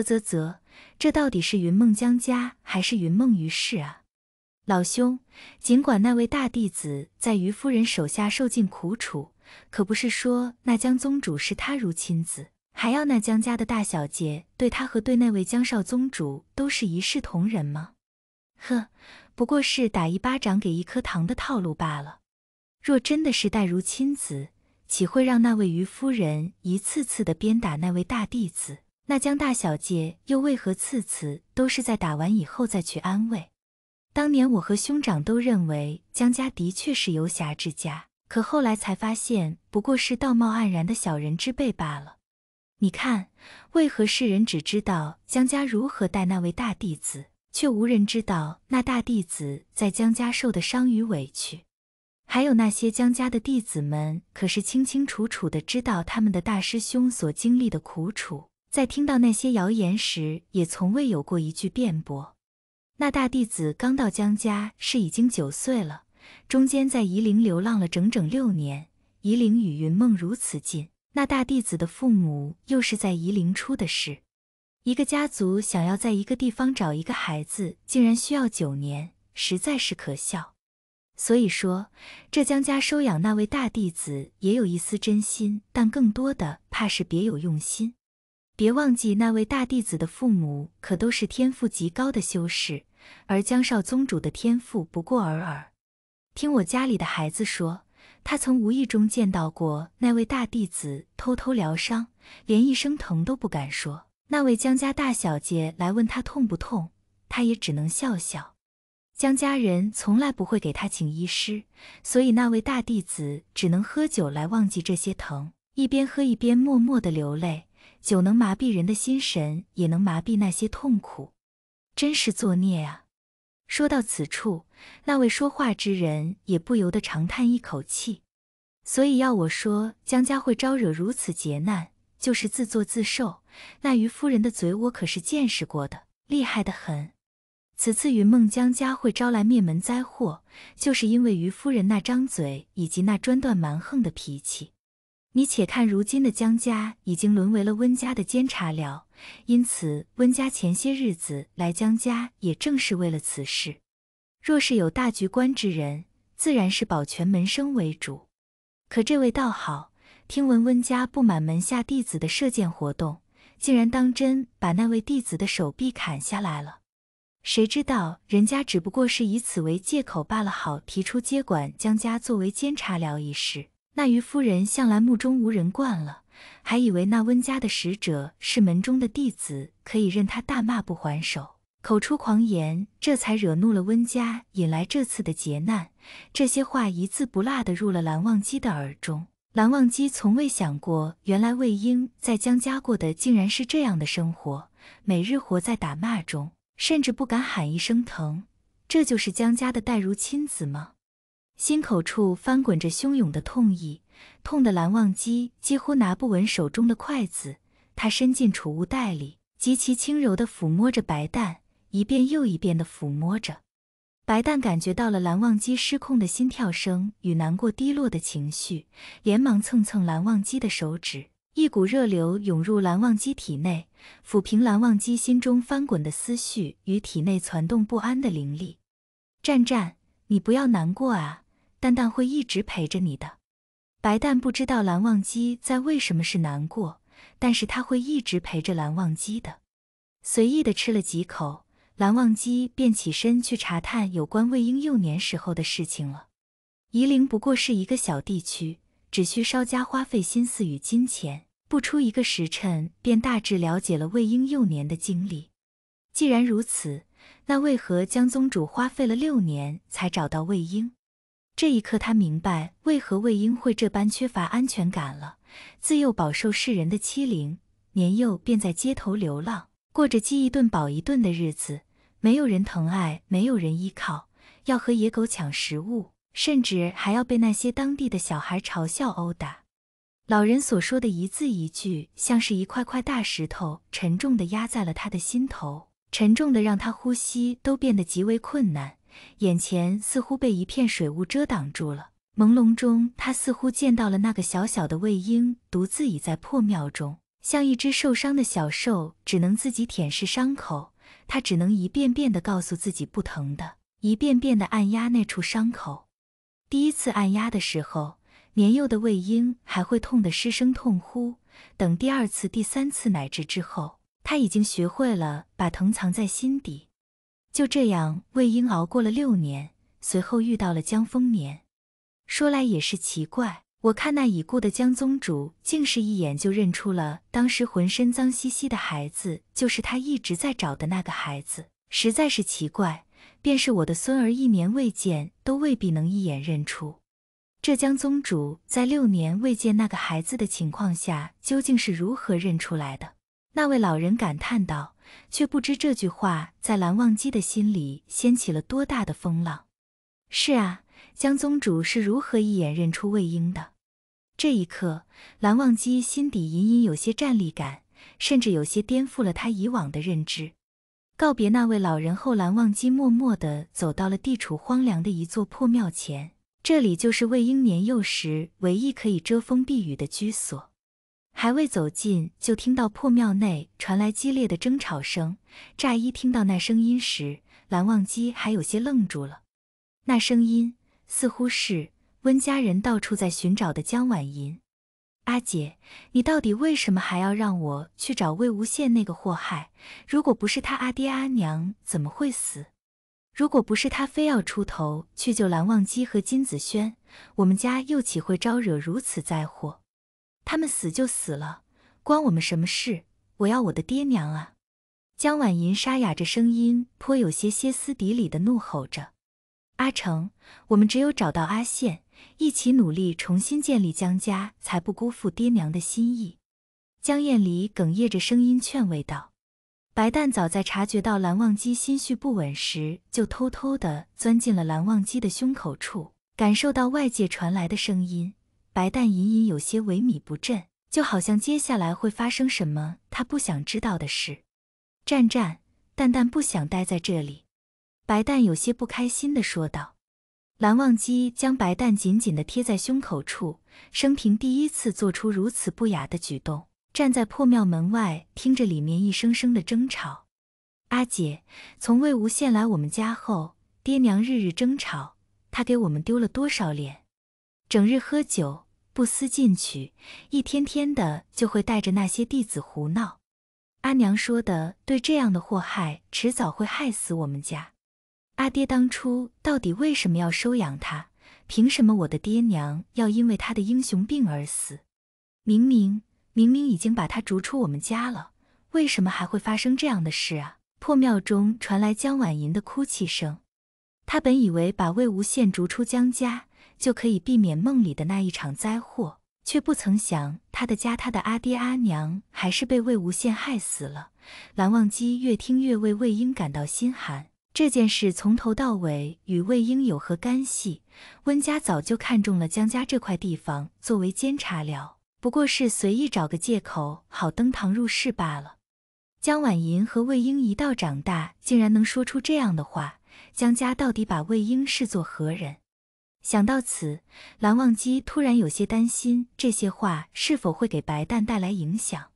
啧啧啧，这到底是云梦江家还是云梦于氏啊？老兄，尽管那位大弟子在于夫人手下受尽苦楚，可不是说那江宗主视他如亲子，还要那江家的大小姐对他和对那位江少宗主都是一视同仁吗？呵，不过是打一巴掌给一颗糖的套路罢了。若真的是待如亲子，岂会让那位于夫人一次次的鞭打那位大弟子？那江大小姐又为何次次都是在打完以后再去安慰？当年我和兄长都认为江家的确是游侠之家，可后来才发现不过是道貌岸然的小人之辈罢了。你看，为何世人只知道江家如何待那位大弟子，却无人知道那大弟子在江家受的伤与委屈？还有那些江家的弟子们，可是清清楚楚的知道他们的大师兄所经历的苦楚。在听到那些谣言时，也从未有过一句辩驳。那大弟子刚到江家是已经九岁了，中间在夷陵流浪了整整六年。夷陵与云梦如此近，那大弟子的父母又是在夷陵出的事。一个家族想要在一个地方找一个孩子，竟然需要九年，实在是可笑。所以说，这江家收养那位大弟子也有一丝真心，但更多的怕是别有用心。别忘记，那位大弟子的父母可都是天赋极高的修士，而江少宗主的天赋不过尔尔。听我家里的孩子说，他曾无意中见到过那位大弟子偷偷疗伤，连一声疼都不敢说。那位江家大小姐来问他痛不痛，他也只能笑笑。江家人从来不会给他请医师，所以那位大弟子只能喝酒来忘记这些疼，一边喝一边默默的流泪。酒能麻痹人的心神，也能麻痹那些痛苦，真是作孽啊！说到此处，那位说话之人也不由得长叹一口气。所以要我说，江家会招惹如此劫难，就是自作自受。那于夫人的嘴，我可是见识过的，厉害得很。此次云梦江家会招来灭门灾祸，就是因为于夫人那张嘴以及那专断蛮横的脾气。你且看，如今的江家已经沦为了温家的监察寮，因此温家前些日子来江家，也正是为了此事。若是有大局观之人，自然是保全门生为主。可这位倒好，听闻温家不满门下弟子的射箭活动，竟然当真把那位弟子的手臂砍下来了。谁知道人家只不过是以此为借口罢了，好提出接管江家作为监察寮一事。那余夫人向来目中无人惯了，还以为那温家的使者是门中的弟子，可以任他大骂不还手，口出狂言，这才惹怒了温家，引来这次的劫难。这些话一字不落的入了蓝忘机的耳中。蓝忘机从未想过，原来魏婴在江家过的竟然是这样的生活，每日活在打骂中，甚至不敢喊一声疼。这就是江家的待如亲子吗？心口处翻滚着汹涌的痛意，痛得蓝忘机几乎拿不稳手中的筷子。他伸进储物袋里，极其轻柔地抚摸着白蛋，一遍又一遍地抚摸着。白蛋感觉到了蓝忘机失控的心跳声与难过低落的情绪，连忙蹭蹭蓝忘机的手指，一股热流涌入蓝忘机体内，抚平蓝忘机心中翻滚的思绪与体内攒动不安的灵力。战战，你不要难过啊！蛋蛋会一直陪着你的，白蛋不知道蓝忘机在为什么是难过，但是他会一直陪着蓝忘机的。随意的吃了几口，蓝忘机便起身去查探有关魏婴幼年时候的事情了。夷陵不过是一个小地区，只需稍加花费心思与金钱，不出一个时辰便大致了解了魏婴幼年的经历。既然如此，那为何江宗主花费了六年才找到魏婴？这一刻，他明白为何魏婴会这般缺乏安全感了。自幼饱受世人的欺凌，年幼便在街头流浪，过着饥一顿饱一顿的日子，没有人疼爱，没有人依靠，要和野狗抢食物，甚至还要被那些当地的小孩嘲笑殴打。老人所说的一字一句，像是一块块大石头，沉重地压在了他的心头，沉重的让他呼吸都变得极为困难。眼前似乎被一片水雾遮挡住了，朦胧中，他似乎见到了那个小小的魏婴独自倚在破庙中，像一只受伤的小兽，只能自己舔舐伤口。他只能一遍遍的告诉自己不疼的，一遍遍的按压那处伤口。第一次按压的时候，年幼的魏婴还会痛得失声痛呼。等第二次、第三次乃至之后，他已经学会了把疼藏在心底。就这样，魏婴熬过了六年，随后遇到了江丰年。说来也是奇怪，我看那已故的江宗主竟是一眼就认出了当时浑身脏兮兮的孩子，就是他一直在找的那个孩子，实在是奇怪。便是我的孙儿一年未见，都未必能一眼认出。这江宗主在六年未见那个孩子的情况下，究竟是如何认出来的？那位老人感叹道。却不知这句话在蓝忘机的心里掀起了多大的风浪。是啊，江宗主是如何一眼认出魏婴的？这一刻，蓝忘机心底隐隐有些战栗感，甚至有些颠覆了他以往的认知。告别那位老人后，蓝忘机默默地走到了地处荒凉的一座破庙前，这里就是魏婴年幼时唯一可以遮风避雨的居所。还未走近，就听到破庙内传来激烈的争吵声。乍一听到那声音时，蓝忘机还有些愣住了。那声音似乎是温家人到处在寻找的江婉银。阿姐，你到底为什么还要让我去找魏无羡那个祸害？如果不是他，阿爹阿娘怎么会死？如果不是他非要出头去救蓝忘机和金子轩，我们家又岂会招惹如此灾祸？他们死就死了，关我们什么事？我要我的爹娘啊！江婉银沙哑着声音，颇有些歇斯底里的怒吼着：“阿成，我们只有找到阿羡，一起努力重新建立江家，才不辜负爹娘的心意。”江晏离哽咽着声音劝慰道：“白蛋早在察觉到蓝忘机心绪不稳时，就偷偷的钻进了蓝忘机的胸口处，感受到外界传来的声音。”白蛋隐隐有些萎靡不振，就好像接下来会发生什么他不想知道的事。战战蛋蛋不想待在这里，白蛋有些不开心的说道。蓝忘机将白蛋紧紧的贴在胸口处，生平第一次做出如此不雅的举动。站在破庙门外，听着里面一声声的争吵。阿姐，从魏无羡来我们家后，爹娘日日争吵，他给我们丢了多少脸？整日喝酒，不思进取，一天天的就会带着那些弟子胡闹。阿娘说的对，这样的祸害迟早会害死我们家。阿爹当初到底为什么要收养他？凭什么我的爹娘要因为他的英雄病而死？明明明明已经把他逐出我们家了，为什么还会发生这样的事啊？破庙中传来江婉莹的哭泣声。他本以为把魏无羡逐出江家。就可以避免梦里的那一场灾祸，却不曾想他的家、他的阿爹阿娘还是被魏无羡害死了。蓝忘机越听越为魏婴感到心寒。这件事从头到尾与魏婴有何干系？温家早就看中了江家这块地方作为监察料，不过是随意找个借口好登堂入室罢了。江婉莹和魏婴一道长大，竟然能说出这样的话，江家到底把魏婴视作何人？想到此，蓝忘机突然有些担心，这些话是否会给白蛋带来影响。